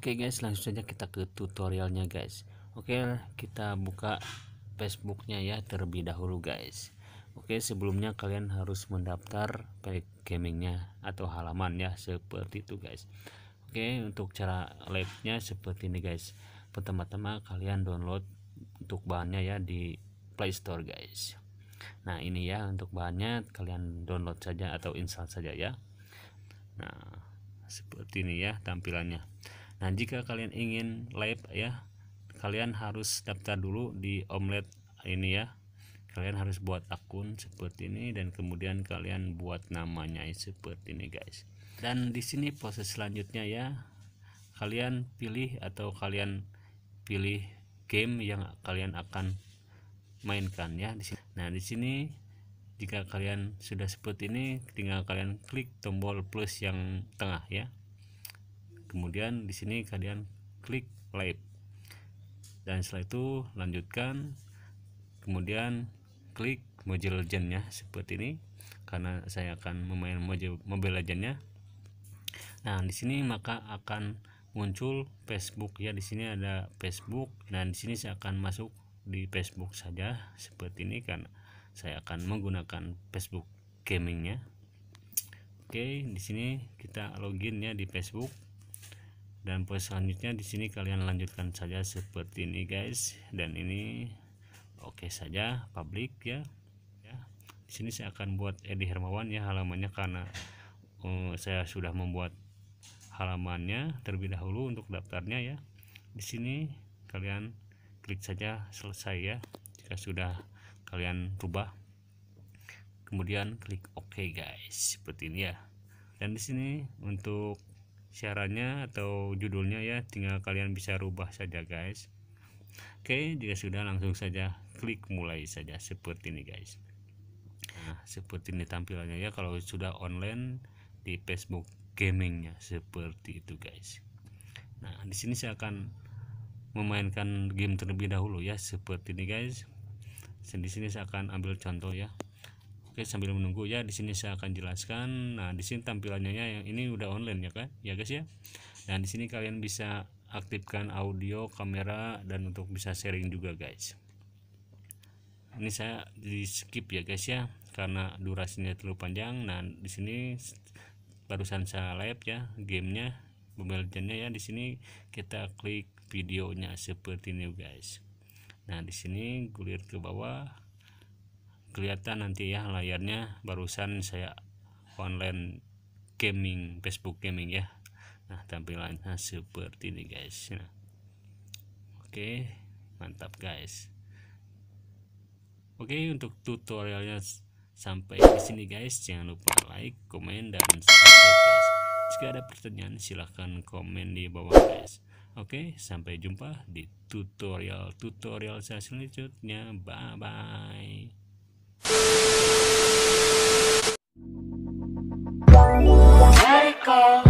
Oke okay guys, langsung saja kita ke tutorialnya guys. Oke, okay, kita buka Facebooknya ya terlebih dahulu guys. Oke, okay, sebelumnya kalian harus mendaftar pack gamingnya atau halaman ya seperti itu guys. Oke, untuk cara live-nya seperti ini guys. Pertama-tama kalian download untuk bahannya ya di Play Store guys. Nah ini ya untuk bahannya kalian download saja atau install saja ya. Nah seperti ini ya tampilannya nah jika kalian ingin live ya kalian harus daftar dulu di omlet ini ya kalian harus buat akun seperti ini dan kemudian kalian buat namanya seperti ini guys dan di sini proses selanjutnya ya kalian pilih atau kalian pilih game yang kalian akan mainkan ya di sini nah di sini jika kalian sudah seperti ini tinggal kalian klik tombol plus yang tengah ya kemudian di sini kalian klik play dan setelah itu lanjutkan kemudian klik Mobile Legendnya seperti ini karena saya akan memain Mobile Legendnya nah di sini maka akan muncul Facebook ya di sini ada Facebook dan nah, di sini saya akan masuk di Facebook saja seperti ini karena saya akan menggunakan Facebook gamingnya oke di sini kita login ya di Facebook dan pos selanjutnya di sini kalian lanjutkan saja seperti ini guys dan ini oke okay saja publik ya ya di sini saya akan buat Edi Hermawan ya halamannya karena uh, saya sudah membuat halamannya terlebih dahulu untuk daftarnya ya di sini kalian klik saja selesai ya jika sudah kalian rubah kemudian klik OK guys seperti ini ya dan di sini untuk siarannya atau judulnya ya tinggal kalian bisa rubah saja guys oke jika sudah langsung saja klik mulai saja seperti ini guys nah seperti ini tampilannya ya kalau sudah online di Facebook gamingnya seperti itu guys nah di sini saya akan memainkan game terlebih dahulu ya seperti ini guys di sini saya akan ambil contoh ya Oke sambil menunggu ya di sini saya akan jelaskan. Nah di sini tampilannya ya, yang ini udah online ya kan, ya guys ya. Dan nah, di sini kalian bisa aktifkan audio, kamera dan untuk bisa sharing juga guys. Ini saya di skip ya guys ya karena durasinya terlalu panjang. Nah di sini barusan saya live ya gamenya pembelajarnya ya di sini kita klik videonya seperti ini guys. Nah di sini gulir ke bawah kelihatan nanti ya layarnya barusan saya online gaming Facebook gaming ya nah tampilannya seperti ini guys nah, oke mantap guys oke untuk tutorialnya sampai di sini guys jangan lupa like komen dan subscribe guys jika ada pertanyaan silahkan komen di bawah guys oke sampai jumpa di tutorial tutorial saya selanjutnya bye bye Let it go.